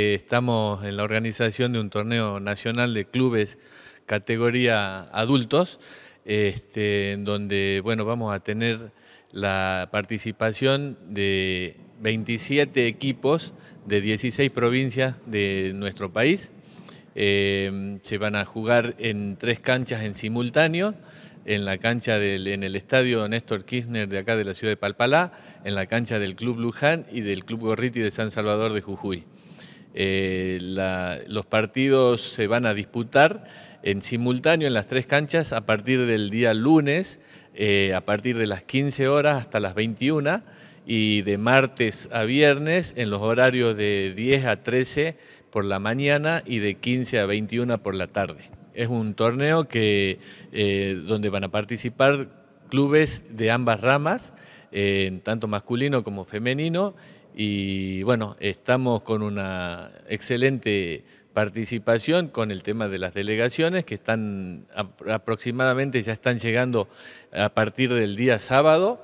Estamos en la organización de un torneo nacional de clubes categoría adultos, este, en donde bueno, vamos a tener la participación de 27 equipos de 16 provincias de nuestro país. Em, se van a jugar en tres canchas en simultáneo, en la cancha del, en el estadio Néstor Kirchner de acá de la ciudad de Palpalá, en la cancha del Club Luján y del Club Gorriti de San Salvador de Jujuy. Eh, los partidos se van a disputar en simultáneo en las tres canchas a partir del día lunes, eh, a partir de las 15 horas hasta las 21 y de martes a viernes en los horarios de 10 a 13 por la mañana y de 15 a 21 por la tarde. Es un torneo que, eh, donde van a participar clubes de ambas ramas, tanto masculino como femenino, y bueno, estamos con una excelente participación con el tema de las delegaciones que están aproximadamente ya están llegando a partir del día sábado.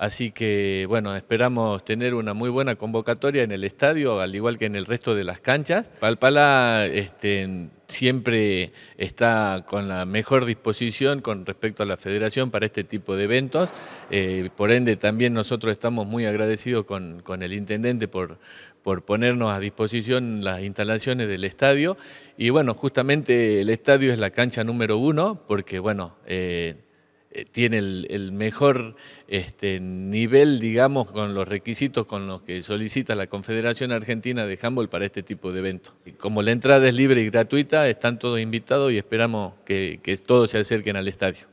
Así que, bueno, esperamos tener una muy buena convocatoria en el estadio, al igual que en el resto de las canchas. Palpala este, siempre está con la mejor disposición con respecto a la federación para este tipo de eventos. Eh, por ende, también nosotros estamos muy agradecidos con, el intendente por, por ponernos a disposición las instalaciones del estadio. Y bueno, justamente el estadio es la cancha número uno, porque bueno, eh, eh, tiene el, mejor este, nivel, digamos, con los requisitos con los que solicita la Confederación Argentina de Handball para este tipo de eventos. Como la entrada es libre y gratuita, están todos invitados y esperamos que, todos se acerquen al estadio.